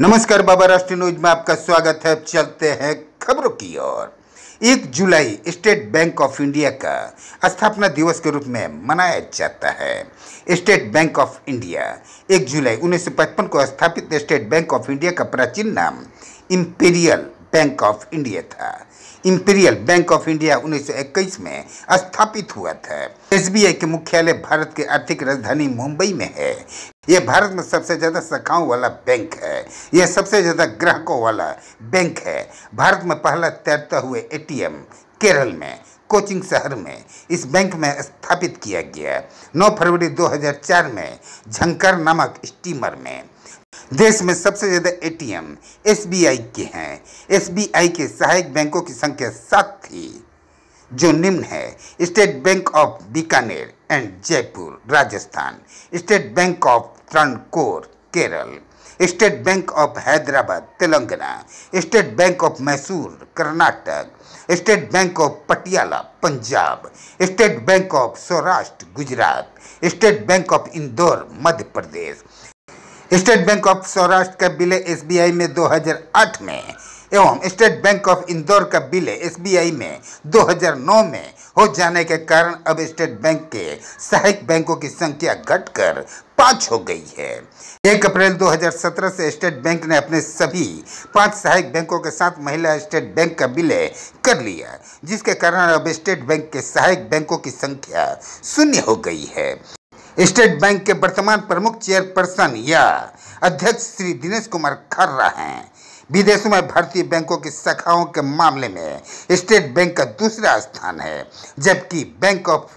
नमस्कार बाबा राष्ट्रीय न्यूज में आपका स्वागत है चलते हैं खबरों की ओर एक जुलाई स्टेट बैंक ऑफ इंडिया का स्थापना दिवस के रूप में मनाया जाता है स्टेट बैंक ऑफ इंडिया एक जुलाई 1955 को स्थापित स्टेट बैंक ऑफ इंडिया का प्राचीन नाम इम्पेरियल बैंक ऑफ इंडिया था इंपीरियल बैंक ऑफ इंडिया 1921 में स्थापित हुआ था एसबीआई के मुख्यालय भारत की आर्थिक राजधानी मुंबई में है यह भारत में सबसे ज़्यादा शाखाओं वाला बैंक है यह सबसे ज़्यादा ग्राहकों वाला बैंक है भारत में पहला तैरता हुए एटीएम केरल में कोचिंग शहर में इस बैंक में स्थापित किया गया 9 फरवरी 2004 में झंकर नामक स्टीमर में देश में सबसे ज़्यादा एटीएम एसबीआई के हैं एसबीआई के सहायक बैंकों की संख्या सात थी जो निम्न है State Bank of Bikaner and Jaipur Rajasthan State Bank of Travancore Kerala State Bank of Hyderabad Telangana State Bank of Mysore Karnataka State Bank of Patiala Punjab State Bank of Saurashtra Gujarat State Bank of Indore Madhya Pradesh State Bank of Saurashtra का विलय एसबीआई में 2008 में एवं स्टेट बैंक ऑफ इंदौर का विलय एसबीआई में 2009 में हो जाने के कारण अब स्टेट बैंक के सहायक बैंकों की संख्या घटकर पाँच हो गई है एक अप्रैल 2017 से स्टेट बैंक ने अपने सभी पांच सहायक बैंकों के साथ महिला स्टेट बैंक का विलय कर लिया जिसके कारण अब स्टेट बैंक के सहायक बैंकों की संख्या शून्य हो गई है स्टेट बैंक के वर्तमान प्रमुख चेयरपर्सन या अध्यक्ष श्री दिनेश कुमार खर्रा हैं विदेशों में भारतीय बैंकों की शाखाओं के मामले में स्टेट बैंक का दूसरा स्थान है जबकि बैंक ऑफ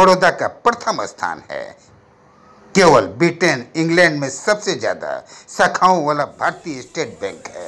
बड़ौदा का प्रथम स्थान है केवल ब्रिटेन इंग्लैंड में सबसे ज़्यादा शाखाओं वाला भारतीय स्टेट बैंक है